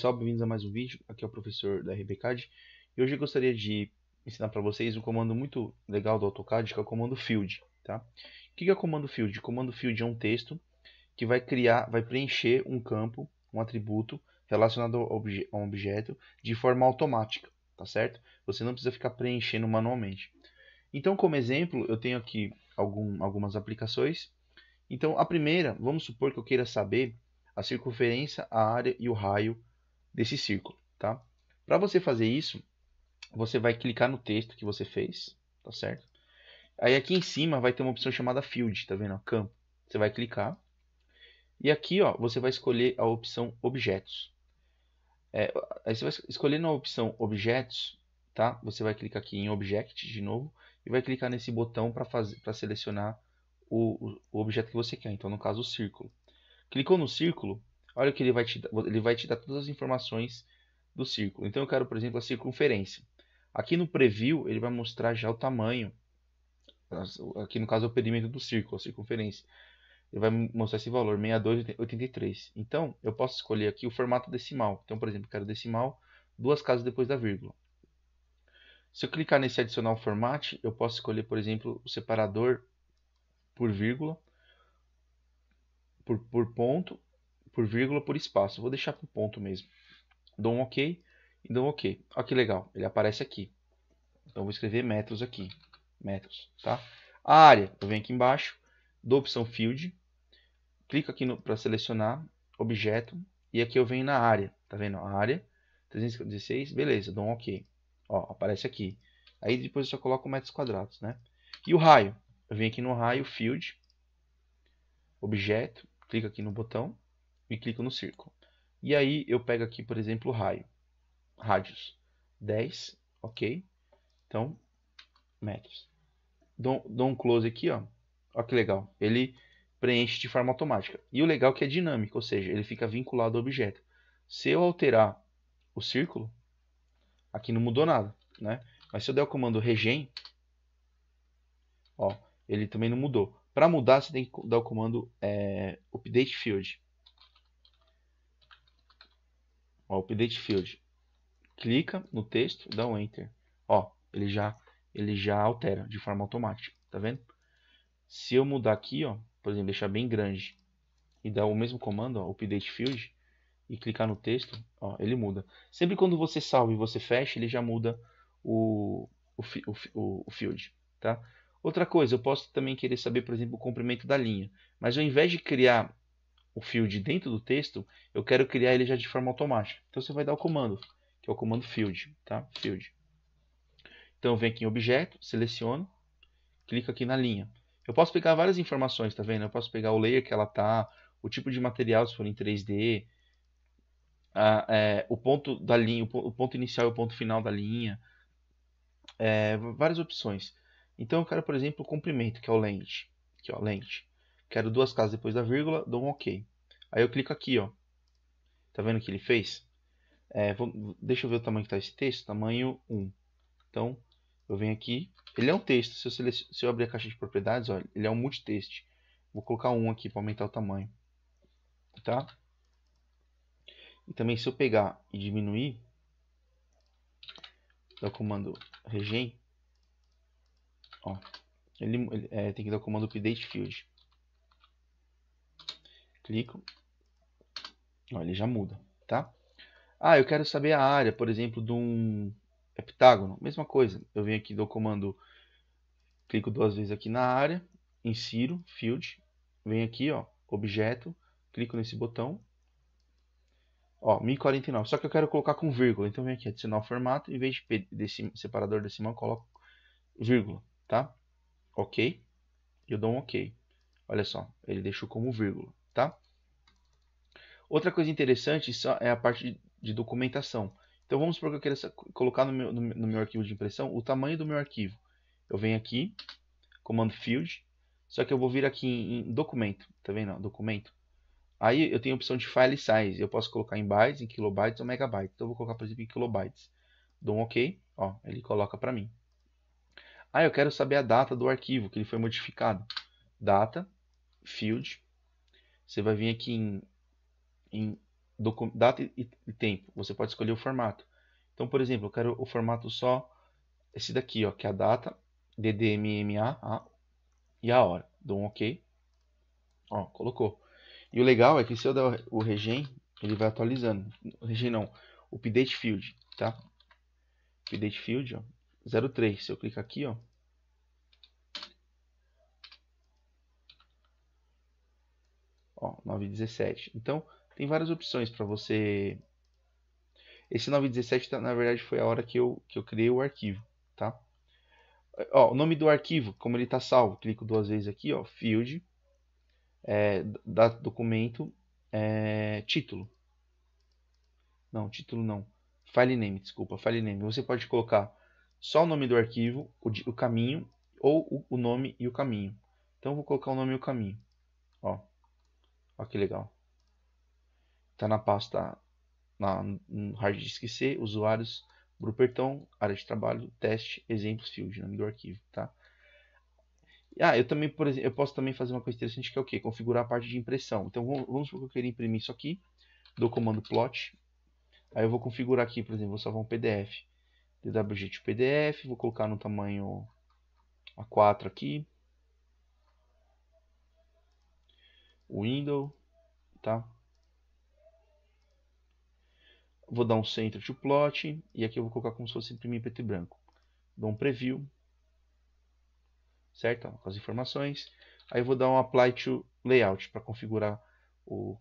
pessoal, bem-vindos a mais um vídeo. Aqui é o professor da RBCAD e hoje eu gostaria de ensinar para vocês um comando muito legal do AutoCAD que é o comando field. Tá? O que é o comando field? O comando field é um texto que vai criar, vai preencher um campo, um atributo relacionado a um objeto de forma automática, tá certo? Você não precisa ficar preenchendo manualmente. Então, como exemplo, eu tenho aqui algum, algumas aplicações. Então, a primeira, vamos supor que eu queira saber a circunferência, a área e o raio desse círculo, tá? Para você fazer isso, você vai clicar no texto que você fez, tá certo? Aí aqui em cima vai ter uma opção chamada Field, tá vendo? Campo. Você vai clicar. E aqui, ó, você vai escolher a opção Objetos. É, aí você vai escolher na opção Objetos, tá? Você vai clicar aqui em Object de novo e vai clicar nesse botão para selecionar o, o objeto que você quer. Então, no caso, o círculo. Clicou no círculo, Olha o que ele vai te ele vai te dar todas as informações do círculo. Então eu quero, por exemplo, a circunferência. Aqui no preview ele vai mostrar já o tamanho. Aqui no caso é o perímetro do círculo, a circunferência. Ele vai mostrar esse valor, 62,83. Então eu posso escolher aqui o formato decimal. Então, por exemplo, eu quero decimal duas casas depois da vírgula. Se eu clicar nesse adicional format, eu posso escolher, por exemplo, o separador por vírgula, por, por ponto por vírgula por espaço. Vou deixar com ponto mesmo. Dou um OK e dou um OK. Olha que legal, ele aparece aqui. Então vou escrever metros aqui, metros, tá? A área, eu venho aqui embaixo, dou opção Field, clico aqui para selecionar objeto e aqui eu venho na área, tá vendo? A área 316, beleza, dou um OK. Ó, aparece aqui. Aí depois eu só coloco metros quadrados, né? E o raio, eu venho aqui no raio Field, objeto, clico aqui no botão e clico no círculo. E aí eu pego aqui, por exemplo, o raio, rádios, 10, ok? Então, metros. Dou, dou um close aqui, ó. Olha que legal. Ele preenche de forma automática. E o legal é que é dinâmico, ou seja, ele fica vinculado ao objeto. Se eu alterar o círculo, aqui não mudou nada, né? Mas se eu der o comando regen, ó, ele também não mudou. Para mudar, você tem que dar o comando é, update field. Ó, update field. Clica no texto, dá um enter. Ó, ele já ele já altera de forma automática, tá vendo? Se eu mudar aqui, ó, por exemplo, deixar bem grande e dar o mesmo comando, ó, update field e clicar no texto, ó, ele muda. Sempre quando você salva e você fecha, ele já muda o, o, o, o field, tá? Outra coisa, eu posso também querer saber, por exemplo, o comprimento da linha. Mas ao invés de criar o field dentro do texto, eu quero criar ele já de forma automática. Então você vai dar o comando, que é o comando field, tá? Field. Então eu venho aqui em objeto, seleciono, clico aqui na linha. Eu posso pegar várias informações, tá vendo? Eu posso pegar o layer que ela tá, o tipo de material se for em 3D, a, é, o ponto da linha, o ponto inicial e o ponto final da linha, é, várias opções. Então eu quero, por exemplo, o comprimento, que é o length que é o lente quero duas casas depois da vírgula, dou um OK. Aí eu clico aqui, ó. Tá vendo o que ele fez? É, vou, deixa eu ver o tamanho que tá esse texto, tamanho 1. Então, eu venho aqui, ele é um texto, se eu, se eu abrir a caixa de propriedades, ó, ele é um multitext. Vou colocar 1 aqui para aumentar o tamanho, tá? E também se eu pegar e diminuir, dá o comando regen, ó, ele, ele é, tem que dar o comando update field. Clico. Ó, ele já muda, tá? Ah, eu quero saber a área, por exemplo, de um heptágono. Mesma coisa. Eu venho aqui do comando, clico duas vezes aqui na área, insiro, field. Venho aqui, ó, objeto, clico nesse botão. Ó, 1049. Só que eu quero colocar com vírgula. Então venho aqui, adicionar o formato. Em vez de desse separador decimal, coloco vírgula, tá? Ok. Eu dou um ok. Olha só, ele deixou como vírgula. Outra coisa interessante é a parte de, documentação. Então vamos supor que eu queira colocar no meu, no meu arquivo de impressão o tamanho do meu arquivo. Eu venho aqui, comando field, só que eu vou vir aqui em, documento, tá vendo? Documento. Aí eu tenho a opção de file size, eu posso colocar em bytes, em kilobytes ou megabytes. Então eu vou colocar, por exemplo, em kilobytes. Dou um OK, ó, ele coloca para mim. Ah, eu quero saber a data do arquivo que ele foi modificado. Data, field. Você vai vir aqui em em data e tempo. Você pode escolher o formato. Então, por exemplo, eu quero o formato só esse daqui, ó, que é a data, DDMMA a, e a hora. Dou um OK. Ó, colocou. E o legal é que se eu der o regen, ele vai atualizando. O regen não, o update field, tá? Update field, ó, 03. Se eu clicar aqui, ó, ó, 917. Então, tem várias opções para você. Esse 917 tá, na verdade foi a hora que eu, que eu criei o arquivo, tá? Ó, o nome do arquivo, como ele está salvo, clico duas vezes aqui, ó, field, é, da, documento, é, título. Não, título não. File name, desculpa, file name. Você pode colocar só o nome do arquivo, o, o caminho, ou o, o nome e o caminho. Então, vou colocar o nome e o caminho. Ó, ó que legal. Está na pasta na, no hard disk C, usuários, grupertão, área de trabalho, teste, exemplos, field, nome do arquivo, tá? Ah, eu também, por exemplo, eu posso também fazer uma coisa interessante que é o quê? Configurar a parte de impressão. Então vamos supor que eu queria imprimir isso aqui, do comando plot. Aí eu vou configurar aqui, por exemplo, vou salvar um PDF. DWG PDF, vou colocar no tamanho A4 aqui. Window, tá? Vou dar um centro to plot e aqui eu vou colocar como se fosse imprimir preto e branco. Dou um preview, certo? Com as informações. Aí eu vou dar um apply to layout para configurar o,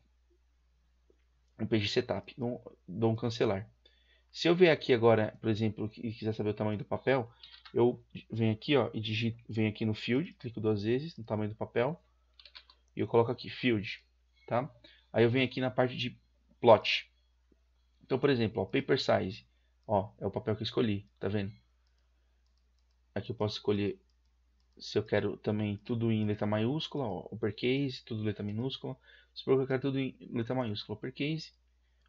o page setup. Dou, dou um cancelar. Se eu vier aqui agora, por exemplo, e quiser saber o tamanho do papel, eu venho aqui ó, e digito, venho aqui no field, clico duas vezes no tamanho do papel e eu coloco aqui field, tá? Aí eu venho aqui na parte de plot. Então, por exemplo, ó, paper size. Ó, é o papel que eu escolhi, tá vendo? Aqui eu posso escolher se eu quero também tudo em letra maiúscula, ó, uppercase, tudo letra minúscula. Se eu quero tudo em letra maiúscula, uppercase,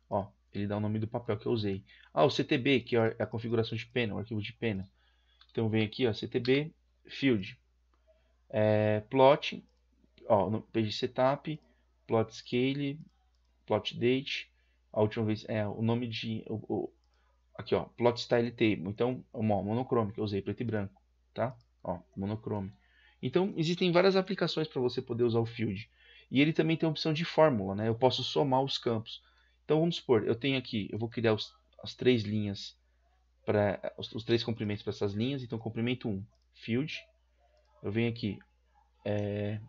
ó, ele dá o nome do papel que eu usei. Ah, o CTB, que é a configuração de pena, o arquivo de pena. Então vem aqui, ó, CTB, field, é, plot, ó, no page setup, plot scale, plot date, a última vez, é, o nome de... O, o, aqui, ó, Plot Style Table. Então, uma monocrome, que eu usei preto e branco, tá? Ó, monocrome. Então, existem várias aplicações para você poder usar o Field. E ele também tem a opção de fórmula, né? Eu posso somar os campos. Então, vamos supor, eu tenho aqui, eu vou criar os, as três linhas, para os, os, três comprimentos para essas linhas. Então, comprimento 1, Field. Eu venho aqui, é,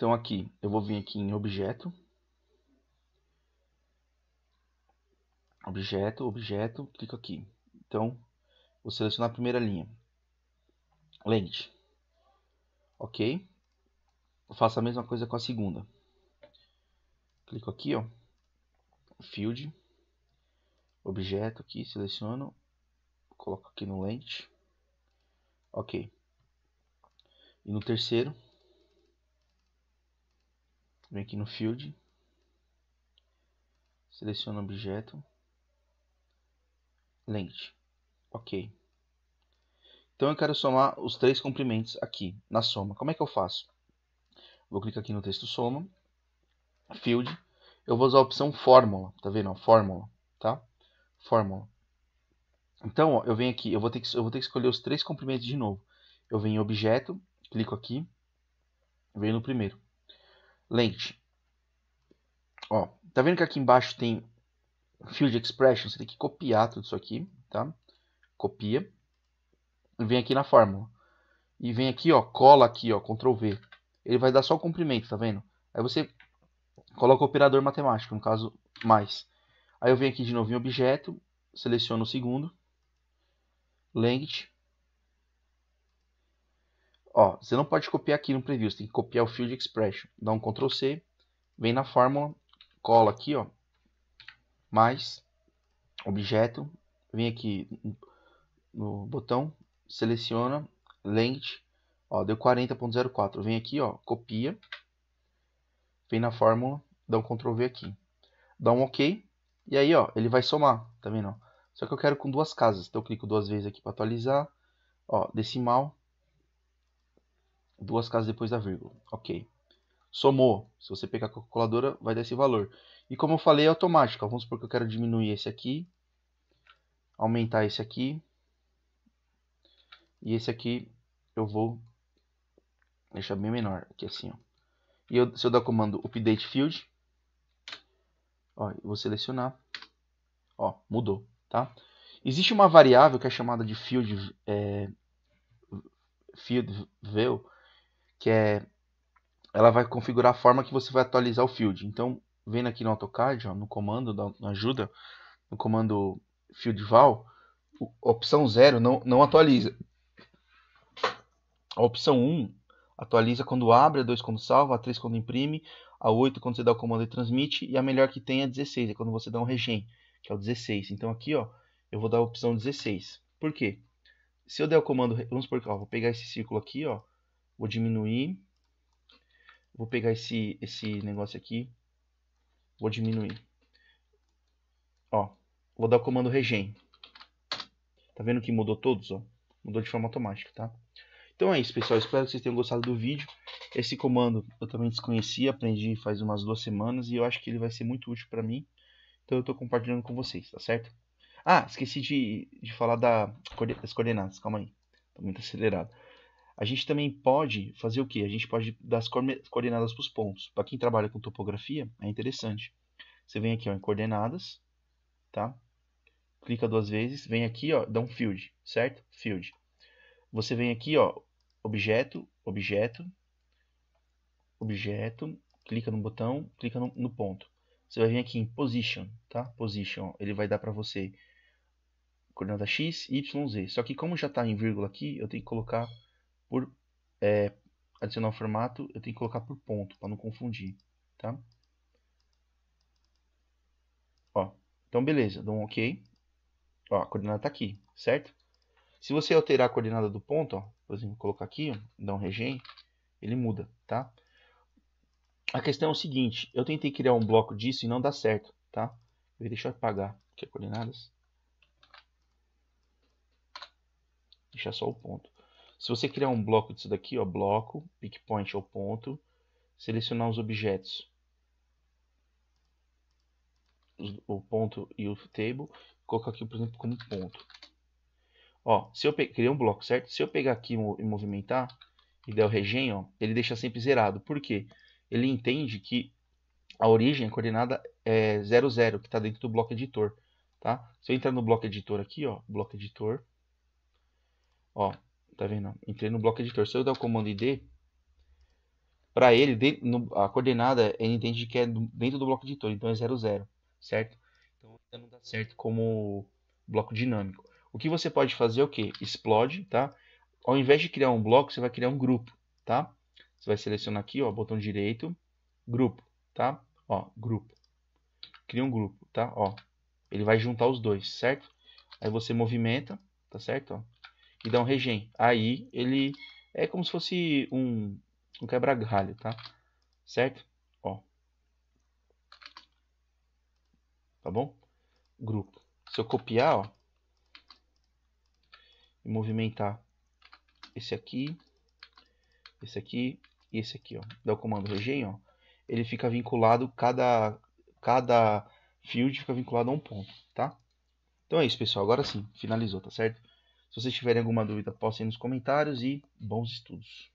Então aqui eu vou vir aqui em objeto. Objeto, objeto, clico aqui. Então, vou selecionar a primeira linha. Lente. Ok. Eu faço a mesma coisa com a segunda. Clico aqui, ó. Field. Objeto aqui, seleciono. Coloco aqui no lente. Ok. E no terceiro, Vem aqui no Field. Seleciona o objeto. Lente. Ok. Então eu quero somar os três comprimentos aqui, na soma. Como é que eu faço? Vou clicar aqui no texto soma. Field. Eu vou usar a opção fórmula. Tá vendo? Fórmula. Tá? Fórmula. Então, ó, eu venho aqui, eu vou, ter que, eu vou ter que escolher os três comprimentos de novo. Eu venho em objeto, clico aqui, venho no primeiro lente. Ó, tá vendo que aqui embaixo tem Field Expression? Você tem que copiar tudo isso aqui, tá? Copia. E vem aqui na fórmula. E vem aqui, ó, cola aqui, ó, Ctrl V. Ele vai dar só o comprimento, tá vendo? Aí você coloca o operador matemático, no caso, mais. Aí eu venho aqui de novo em objeto, seleciono o segundo, length, Ó, você não pode copiar aqui no preview, você tem que copiar o field expression. Dá um Ctrl C, vem na fórmula, cola aqui, ó, mais objeto, vem aqui no botão, seleciona lente, ó, deu 40.04. Vem aqui, ó, copia, vem na fórmula, dá um Ctrl V aqui. Dá um OK, e aí, ó, ele vai somar, tá vendo? Só que eu quero com duas casas, então eu clico duas vezes aqui para atualizar, ó, decimal, duas casas depois da vírgula. Ok. Somou. Se você pegar a calculadora, vai dar esse valor. E como eu falei, é automático. Vamos supor que eu quero diminuir esse aqui. Aumentar esse aqui. E esse aqui eu vou deixar bem menor. Aqui assim, ó. E eu, se eu dar o comando update field, ó, eu vou selecionar. Ó, mudou, tá? Existe uma variável que é chamada de field, é, field view que é ela vai configurar a forma que você vai atualizar o field. Então, vendo aqui no AutoCAD, ó, no comando da ajuda, no comando field val, opção 0 não, não atualiza. A opção 1 um, atualiza quando abre, a 2 quando salva, a 3 quando imprime, a 8 quando você dá o comando e transmite, e a melhor que tem é a 16, é quando você dá um regen, que é o 16. Então aqui ó, eu vou dar a opção 16. Por quê? Se eu der o comando, vamos por cá, vou pegar esse círculo aqui, ó, Vou diminuir. Vou pegar esse, esse negócio aqui. Vou diminuir. Ó, vou dar o comando regen. Tá vendo que mudou todos, ó? Mudou de forma automática, tá? Então é isso, pessoal. Espero que vocês tenham gostado do vídeo. Esse comando eu também desconhecia, aprendi faz umas duas semanas e eu acho que ele vai ser muito útil para mim. Então eu estou compartilhando com vocês, tá certo? Ah, esqueci de, de falar da, das coordenadas. Calma aí. Tá muito acelerado a gente também pode fazer o que? A gente pode dar as coordenadas para os pontos. Para quem trabalha com topografia, é interessante. Você vem aqui ó, em coordenadas, tá? clica duas vezes, vem aqui, ó, dá um field, certo? Field. Você vem aqui, ó, objeto, objeto, objeto, clica no botão, clica no, no ponto. Você vai vir aqui em position, tá? Position, ó, ele vai dar para você coordenada x, y, z. Só que como já está em vírgula aqui, eu tenho que colocar por é, adicionar o formato, eu tenho que colocar por ponto, para não confundir, tá? Ó, então beleza, dou um OK. Ó, a coordenada está aqui, certo? Se você alterar a coordenada do ponto, ó, por exemplo, colocar aqui, ó, dar um regen, ele muda, tá? A questão é o seguinte, eu tentei criar um bloco disso e não dá certo, tá? Deixa eu apagar aqui as coordenadas. Deixar só o ponto. Se você criar um bloco disso daqui, ó, bloco, pick point ou ponto, selecionar os objetos, o ponto e o table, colocar aqui, por exemplo, como ponto. Ó, se eu criei um bloco, certo? Se eu pegar aqui e movimentar e der o regen, ó, ele deixa sempre zerado. Por quê? Ele entende que a origem, a é coordenada é 00, que está dentro do bloco editor. Tá? Se eu entrar no bloco editor aqui, ó, bloco editor, ó, tá vendo? Entrei no bloco editor. Se eu der o comando id, para ele, dentro, no, a coordenada ele entende que é dentro do bloco editor, então é 0, 0, certo? Então não dá certo como bloco dinâmico. O que você pode fazer é o que? Explode, tá? Ao invés de criar um bloco, você vai criar um grupo, tá? Você vai selecionar aqui, ó, botão direito, grupo, tá? Ó, grupo. Cria um grupo, tá? Ó, ele vai juntar os dois, certo? Aí você movimenta, tá certo? Ó, e dá um regen. Aí ele é como se fosse um, um quebra-galho, tá? Certo? Ó. Tá bom? Grupo. Se eu copiar, ó, e movimentar esse aqui, esse aqui e esse aqui, ó, dá o comando regen, ó, ele fica vinculado, cada, cada field fica vinculado a um ponto, tá? Então é isso, pessoal. Agora sim, finalizou, tá certo? Se vocês tiverem alguma dúvida, postem nos comentários e bons estudos.